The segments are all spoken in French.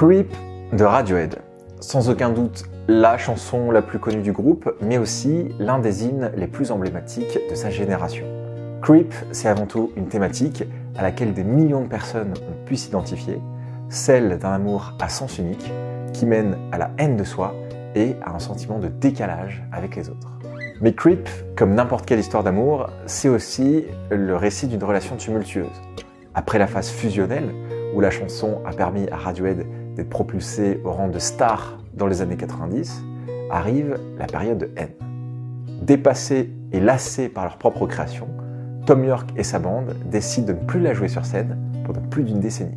Creep de Radiohead. Sans aucun doute la chanson la plus connue du groupe, mais aussi l'un des hymnes les plus emblématiques de sa génération. Creep, c'est avant tout une thématique à laquelle des millions de personnes ont pu s'identifier, celle d'un amour à sens unique qui mène à la haine de soi et à un sentiment de décalage avec les autres. Mais Creep, comme n'importe quelle histoire d'amour, c'est aussi le récit d'une relation tumultueuse. Après la phase fusionnelle, où la chanson a permis à Radiohead d'être propulsé au rang de star dans les années 90, arrive la période de haine. Dépassés et lassés par leur propre création, Tom York et sa bande décident de ne plus la jouer sur scène pendant plus d'une décennie.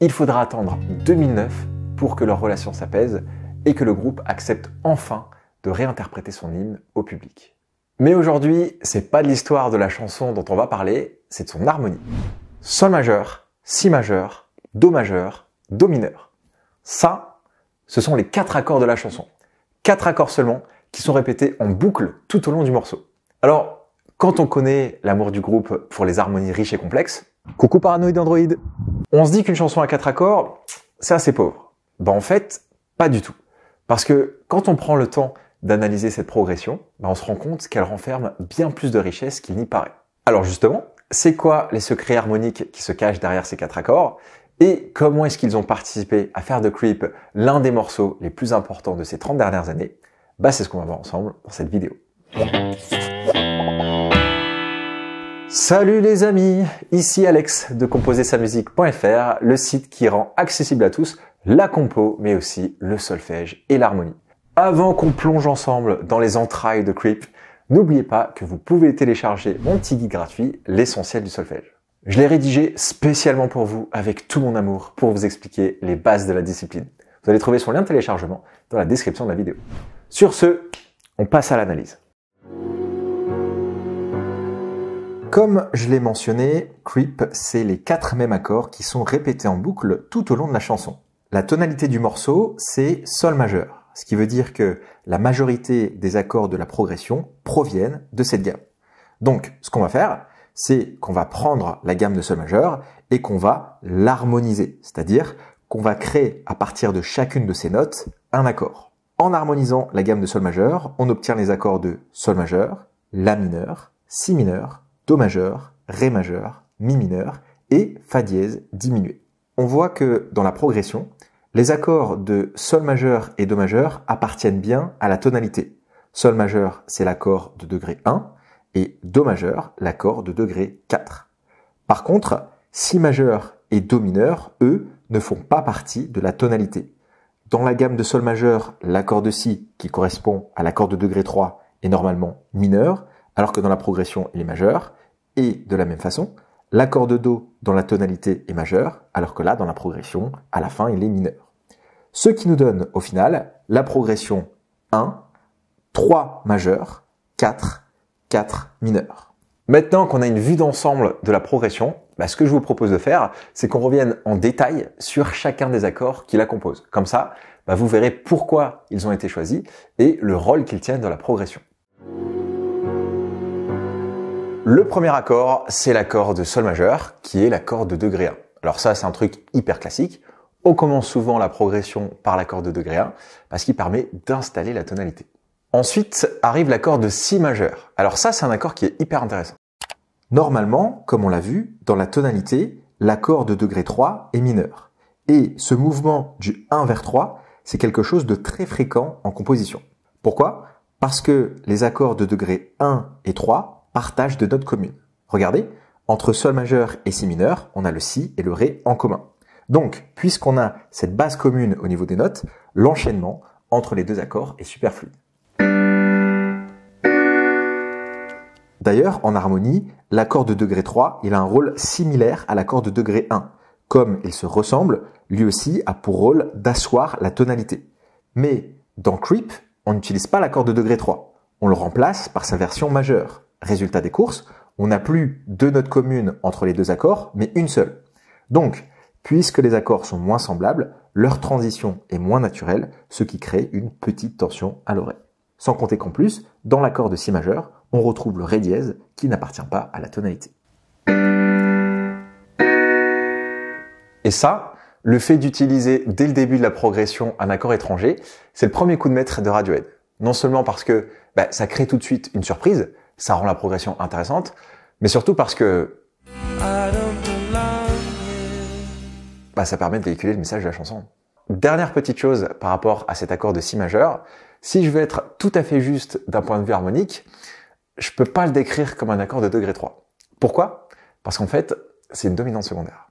Il faudra attendre 2009 pour que leur relation s'apaise et que le groupe accepte enfin de réinterpréter son hymne au public. Mais aujourd'hui, c'est pas de l'histoire de la chanson dont on va parler, c'est de son harmonie. Sol majeur, si majeur, do majeur, do mineur. Ça, ce sont les quatre accords de la chanson. Quatre accords seulement qui sont répétés en boucle tout au long du morceau. Alors, quand on connaît l'amour du groupe pour les harmonies riches et complexes, coucou paranoïde Android, on se dit qu'une chanson à quatre accords, c'est assez pauvre. Ben en fait, pas du tout. Parce que quand on prend le temps d'analyser cette progression, ben, on se rend compte qu'elle renferme bien plus de richesse qu'il n'y paraît. Alors justement, c'est quoi les secrets harmoniques qui se cachent derrière ces quatre accords et comment est-ce qu'ils ont participé à faire de Creep l'un des morceaux les plus importants de ces 30 dernières années, bah c'est ce qu'on va voir ensemble dans cette vidéo. Salut les amis, ici Alex de Composer musique.fr, le site qui rend accessible à tous la compo, mais aussi le solfège et l'harmonie. Avant qu'on plonge ensemble dans les entrailles de Creep, n'oubliez pas que vous pouvez télécharger mon petit guide gratuit, l'essentiel du solfège. Je l'ai rédigé spécialement pour vous, avec tout mon amour, pour vous expliquer les bases de la discipline. Vous allez trouver son lien de téléchargement dans la description de la vidéo. Sur ce, on passe à l'analyse. Comme je l'ai mentionné, creep, c'est les quatre mêmes accords qui sont répétés en boucle tout au long de la chanson. La tonalité du morceau, c'est sol majeur, ce qui veut dire que la majorité des accords de la progression proviennent de cette gamme. Donc, ce qu'on va faire, c'est qu'on va prendre la gamme de sol majeur et qu'on va l'harmoniser, c'est-à-dire qu'on va créer à partir de chacune de ces notes un accord. En harmonisant la gamme de sol majeur, on obtient les accords de sol majeur, la mineur, si mineur, do majeur, ré majeur, mi mineur et fa dièse diminué. On voit que dans la progression, les accords de sol majeur et do majeur appartiennent bien à la tonalité. Sol majeur, c'est l'accord de degré 1, et Do majeur, l'accord de degré 4. Par contre, Si majeur et Do mineur, eux, ne font pas partie de la tonalité. Dans la gamme de Sol majeur, l'accord de Si, qui correspond à l'accord de degré 3, est normalement mineur, alors que dans la progression, il est majeur. Et de la même façon, l'accord de Do dans la tonalité est majeur, alors que là, dans la progression, à la fin, il est mineur. Ce qui nous donne, au final, la progression 1, 3 majeur, 4 4 mineurs. Maintenant qu'on a une vue d'ensemble de la progression, bah, ce que je vous propose de faire, c'est qu'on revienne en détail sur chacun des accords qui la composent. Comme ça, bah, vous verrez pourquoi ils ont été choisis et le rôle qu'ils tiennent dans la progression. Le premier accord, c'est l'accord de Sol majeur, qui est l'accord de degré 1. Alors ça, c'est un truc hyper classique. On commence souvent la progression par l'accord de degré 1 parce qu'il permet d'installer la tonalité. Ensuite arrive l'accord de si majeur. Alors ça, c'est un accord qui est hyper intéressant. Normalement, comme on l'a vu, dans la tonalité, l'accord de degré 3 est mineur. Et ce mouvement du 1 vers 3, c'est quelque chose de très fréquent en composition. Pourquoi Parce que les accords de degré 1 et 3 partagent de notes communes. Regardez, entre sol majeur et si mineur, on a le si et le ré en commun. Donc, puisqu'on a cette base commune au niveau des notes, l'enchaînement entre les deux accords est super fluide. D'ailleurs, en harmonie, l'accord de degré 3, il a un rôle similaire à l'accord de degré 1. Comme il se ressemble, lui aussi a pour rôle d'asseoir la tonalité. Mais dans Creep, on n'utilise pas l'accord de degré 3. On le remplace par sa version majeure. Résultat des courses, on n'a plus deux notes communes entre les deux accords, mais une seule. Donc, puisque les accords sont moins semblables, leur transition est moins naturelle, ce qui crée une petite tension à l'oreille. Sans compter qu'en plus, dans l'accord de Si majeur, on retrouve le ré dièse qui n'appartient pas à la tonalité. Et ça, le fait d'utiliser dès le début de la progression un accord étranger, c'est le premier coup de maître de Radiohead. Non seulement parce que bah, ça crée tout de suite une surprise, ça rend la progression intéressante, mais surtout parce que bah, ça permet de véhiculer le message de la chanson. Dernière petite chose par rapport à cet accord de si majeur, si je veux être tout à fait juste d'un point de vue harmonique, je peux pas le décrire comme un accord de degré 3. Pourquoi Parce qu'en fait, c'est une dominante secondaire.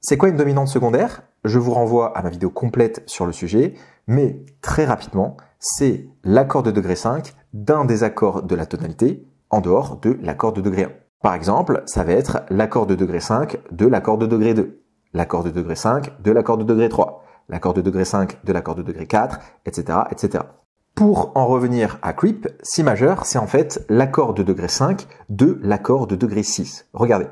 C'est quoi une dominante secondaire Je vous renvoie à ma vidéo complète sur le sujet, mais très rapidement, c'est l'accord de degré 5 d'un des accords de la tonalité en dehors de l'accord de degré 1. Par exemple, ça va être l'accord de degré 5 de l'accord de degré 2, l'accord de degré 5 de l'accord de degré 3, l'accord de degré 5 de l'accord de degré 4, etc., etc. Pour en revenir à creep, si majeur, c'est en fait l'accord de degré 5 de l'accord de degré 6. Regardez,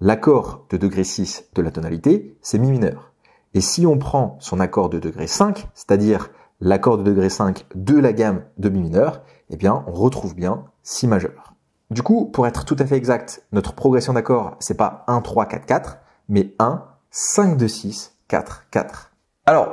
l'accord de degré 6 de la tonalité, c'est mi mineur. Et si on prend son accord de degré 5, c'est-à-dire l'accord de degré 5 de la gamme de mi mineur, eh bien, on retrouve bien si majeur. Du coup, pour être tout à fait exact, notre progression d'accord, c'est pas 1, 3, 4, 4, mais 1, 5, 2, 6, 4, 4. Alors,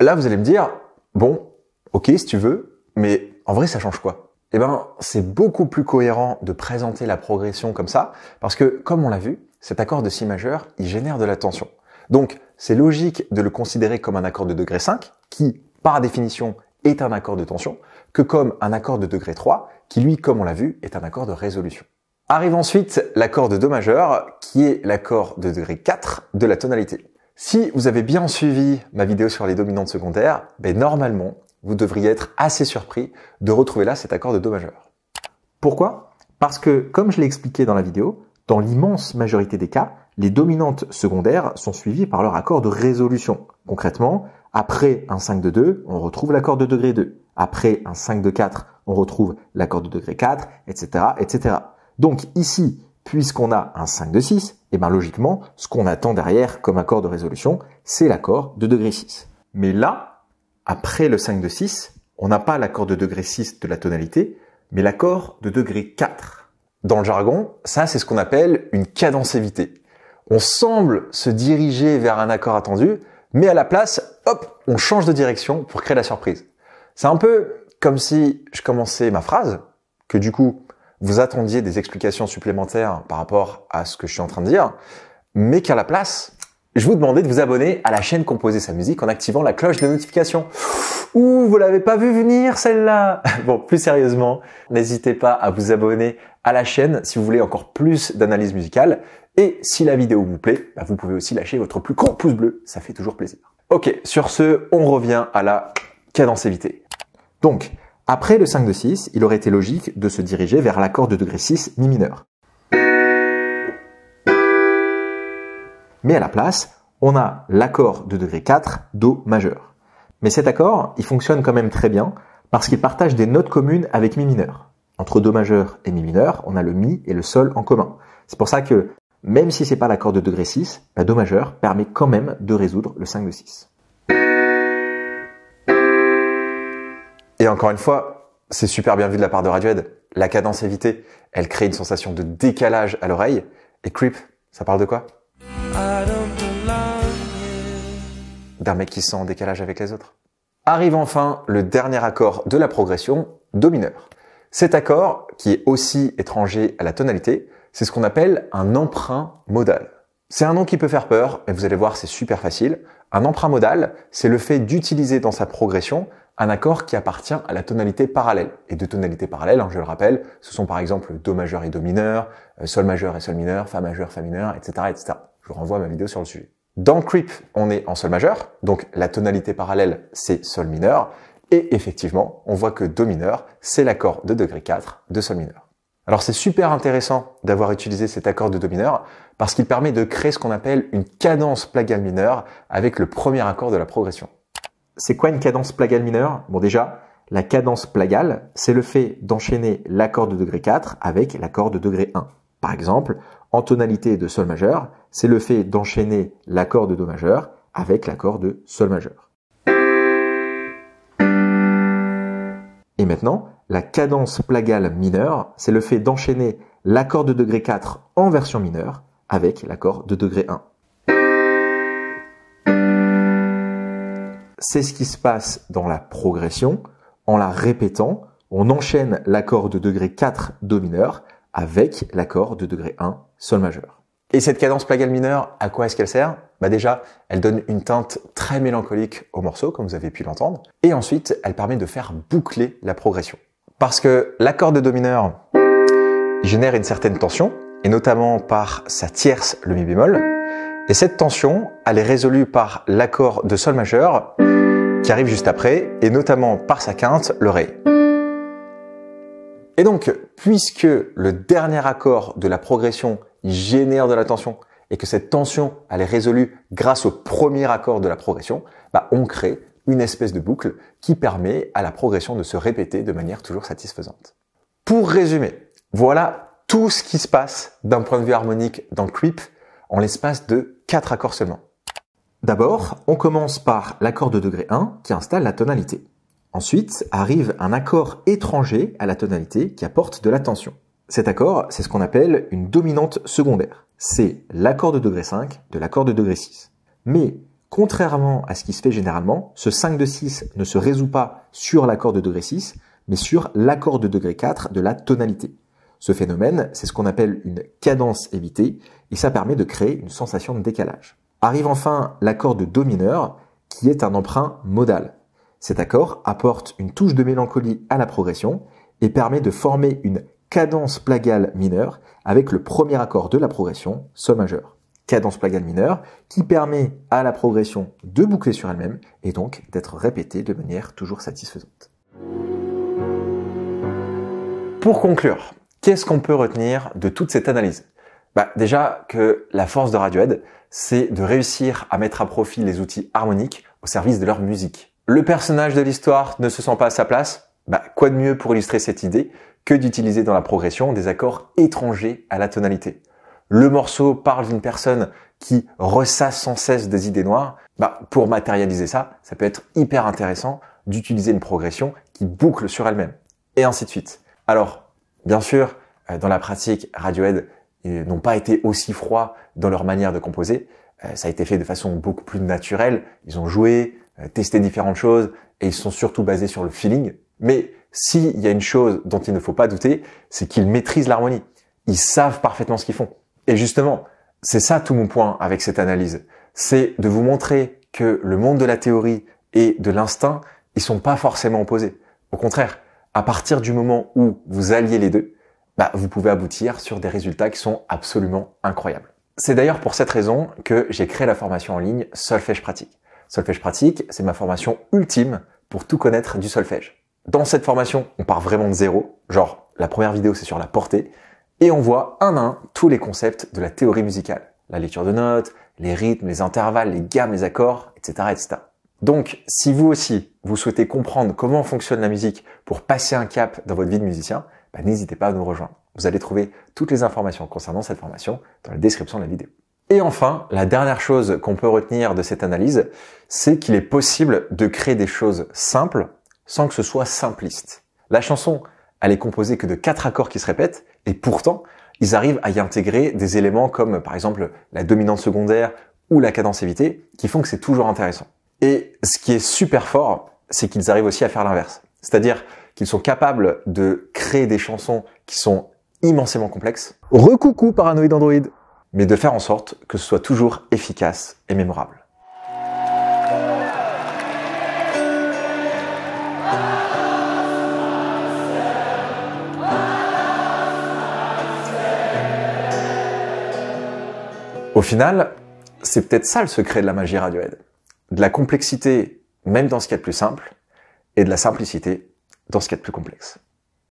là, vous allez me dire, bon, ok si tu veux, mais en vrai ça change quoi Eh ben c'est beaucoup plus cohérent de présenter la progression comme ça, parce que comme on l'a vu, cet accord de si majeur, il génère de la tension. Donc c'est logique de le considérer comme un accord de degré 5, qui par définition est un accord de tension, que comme un accord de degré 3, qui lui, comme on l'a vu, est un accord de résolution. Arrive ensuite l'accord de Do majeur, qui est l'accord de degré 4 de la tonalité. Si vous avez bien suivi ma vidéo sur les dominantes secondaires, ben normalement, vous devriez être assez surpris de retrouver là cet accord de Do majeur. Pourquoi Parce que, comme je l'ai expliqué dans la vidéo, dans l'immense majorité des cas, les dominantes secondaires sont suivies par leur accord de résolution. Concrètement, après un 5 de 2, on retrouve l'accord de degré 2. Après un 5 de 4, on retrouve l'accord de degré 4, etc., etc. Donc ici, puisqu'on a un 5 de 6, et eh bien logiquement, ce qu'on attend derrière comme accord de résolution, c'est l'accord de degré 6. Mais là, après le 5 de 6, on n'a pas l'accord de degré 6 de la tonalité, mais l'accord de degré 4. Dans le jargon, ça c'est ce qu'on appelle une cadence évitée. On semble se diriger vers un accord attendu, mais à la place, hop, on change de direction pour créer la surprise. C'est un peu comme si je commençais ma phrase, que du coup, vous attendiez des explications supplémentaires par rapport à ce que je suis en train de dire, mais qu'à la place, je vous demandais de vous abonner à la chaîne Composer sa musique en activant la cloche de notification. Ouh, vous l'avez pas vu venir celle-là Bon, plus sérieusement, n'hésitez pas à vous abonner à la chaîne si vous voulez encore plus d'analyse musicale. Et si la vidéo vous plaît, bah, vous pouvez aussi lâcher votre plus court pouce bleu, ça fait toujours plaisir. Ok, sur ce, on revient à la cadence évitée. Donc, après le 5 de 6, il aurait été logique de se diriger vers l'accord de degré 6 mi mineur. Mais à la place, on a l'accord de degré 4, Do majeur. Mais cet accord, il fonctionne quand même très bien parce qu'il partage des notes communes avec Mi mineur. Entre Do majeur et Mi mineur, on a le Mi et le Sol en commun. C'est pour ça que même si c'est pas l'accord de degré 6, la bah, Do majeur permet quand même de résoudre le 5 de 6. Et encore une fois, c'est super bien vu de la part de Radiohead. La cadence évitée, elle crée une sensation de décalage à l'oreille. Et Creep, ça parle de quoi d'un mec qui sent en décalage avec les autres. Arrive enfin le dernier accord de la progression, Do mineur. Cet accord, qui est aussi étranger à la tonalité, c'est ce qu'on appelle un emprunt modal. C'est un nom qui peut faire peur, mais vous allez voir, c'est super facile. Un emprunt modal, c'est le fait d'utiliser dans sa progression un accord qui appartient à la tonalité parallèle. Et deux tonalités parallèles, hein, je le rappelle, ce sont par exemple Do majeur et Do mineur, euh, Sol majeur et Sol mineur, Fa majeur, Fa mineur, etc. etc. Je vous renvoie ma vidéo sur le sujet. Dans creep, on est en sol majeur, donc la tonalité parallèle, c'est sol mineur. Et effectivement, on voit que do mineur, c'est l'accord de degré 4 de sol mineur. Alors c'est super intéressant d'avoir utilisé cet accord de do mineur parce qu'il permet de créer ce qu'on appelle une cadence plagale mineure avec le premier accord de la progression. C'est quoi une cadence plagale mineure Bon déjà, la cadence plagale, c'est le fait d'enchaîner l'accord de degré 4 avec l'accord de degré 1. Par exemple, en tonalité de sol majeur, c'est le fait d'enchaîner l'accord de do majeur avec l'accord de sol majeur. Et maintenant, la cadence plagale mineure, c'est le fait d'enchaîner l'accord de degré 4 en version mineure avec l'accord de degré 1. C'est ce qui se passe dans la progression. En la répétant, on enchaîne l'accord de degré 4 Do mineur avec l'accord de degré 1 sol majeur. Et cette cadence plagale mineure, à quoi est-ce qu'elle sert Bah déjà, elle donne une teinte très mélancolique au morceau, comme vous avez pu l'entendre, et ensuite, elle permet de faire boucler la progression. Parce que l'accord de do mineur génère une certaine tension, et notamment par sa tierce, le mi bémol, et cette tension, elle est résolue par l'accord de sol majeur qui arrive juste après, et notamment par sa quinte, le ré. Et donc, puisque le dernier accord de la progression génère de la tension et que cette tension, elle est résolue grâce au premier accord de la progression, bah, on crée une espèce de boucle qui permet à la progression de se répéter de manière toujours satisfaisante. Pour résumer, voilà tout ce qui se passe d'un point de vue harmonique dans le creep en l'espace de 4 accords seulement. D'abord, on commence par l'accord de degré 1 qui installe la tonalité. Ensuite arrive un accord étranger à la tonalité qui apporte de la tension. Cet accord, c'est ce qu'on appelle une dominante secondaire. C'est l'accord de degré 5 de l'accord de degré 6. Mais contrairement à ce qui se fait généralement, ce 5 de 6 ne se résout pas sur l'accord de degré 6, mais sur l'accord de degré 4 de la tonalité. Ce phénomène, c'est ce qu'on appelle une cadence évitée, et ça permet de créer une sensation de décalage. Arrive enfin l'accord de do mineur, qui est un emprunt modal. Cet accord apporte une touche de mélancolie à la progression et permet de former une cadence plagale mineure avec le premier accord de la progression, sol majeur. Cadence plagale mineure qui permet à la progression de boucler sur elle-même et donc d'être répétée de manière toujours satisfaisante. Pour conclure, qu'est-ce qu'on peut retenir de toute cette analyse bah déjà que la force de Radiohead, c'est de réussir à mettre à profit les outils harmoniques au service de leur musique le personnage de l'histoire ne se sent pas à sa place, bah, quoi de mieux pour illustrer cette idée que d'utiliser dans la progression des accords étrangers à la tonalité. Le morceau parle d'une personne qui ressasse sans cesse des idées noires. Bah, pour matérialiser ça, ça peut être hyper intéressant d'utiliser une progression qui boucle sur elle-même. Et ainsi de suite. Alors, bien sûr, euh, dans la pratique, Radiohead euh, n'ont pas été aussi froids dans leur manière de composer. Euh, ça a été fait de façon beaucoup plus naturelle. Ils ont joué, euh, tester différentes choses et ils sont surtout basés sur le feeling. Mais s'il y a une chose dont il ne faut pas douter, c'est qu'ils maîtrisent l'harmonie. Ils savent parfaitement ce qu'ils font. Et justement, c'est ça tout mon point avec cette analyse. C'est de vous montrer que le monde de la théorie et de l'instinct, ils sont pas forcément opposés. Au contraire, à partir du moment où vous alliez les deux, bah, vous pouvez aboutir sur des résultats qui sont absolument incroyables. C'est d'ailleurs pour cette raison que j'ai créé la formation en ligne Solfège pratique. Solfège pratique, c'est ma formation ultime pour tout connaître du solfège. Dans cette formation, on part vraiment de zéro, genre la première vidéo c'est sur la portée, et on voit un à un tous les concepts de la théorie musicale. La lecture de notes, les rythmes, les intervalles, les gammes, les accords, etc. etc. Donc, si vous aussi, vous souhaitez comprendre comment fonctionne la musique pour passer un cap dans votre vie de musicien, bah, n'hésitez pas à nous rejoindre. Vous allez trouver toutes les informations concernant cette formation dans la description de la vidéo. Et enfin, la dernière chose qu'on peut retenir de cette analyse, c'est qu'il est possible de créer des choses simples sans que ce soit simpliste. La chanson, elle est composée que de quatre accords qui se répètent, et pourtant, ils arrivent à y intégrer des éléments comme par exemple la dominante secondaire ou la cadence évitée, qui font que c'est toujours intéressant. Et ce qui est super fort, c'est qu'ils arrivent aussi à faire l'inverse. C'est-à-dire qu'ils sont capables de créer des chansons qui sont immensément complexes. Recoucou paranoïde Android mais de faire en sorte que ce soit toujours efficace et mémorable. Au final, c'est peut-être ça le secret de la magie Radiohead. De la complexité, même dans ce qui est a plus simple, et de la simplicité dans ce qui est a plus complexe.